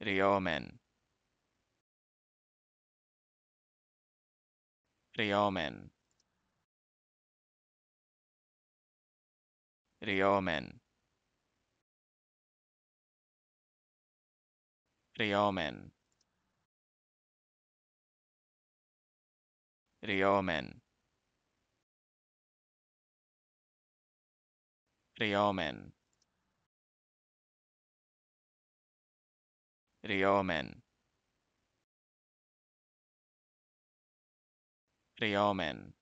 Ryomen Ryomen Ryomen Ryomen Ryomen Ryomen Ryomen. Ryomen.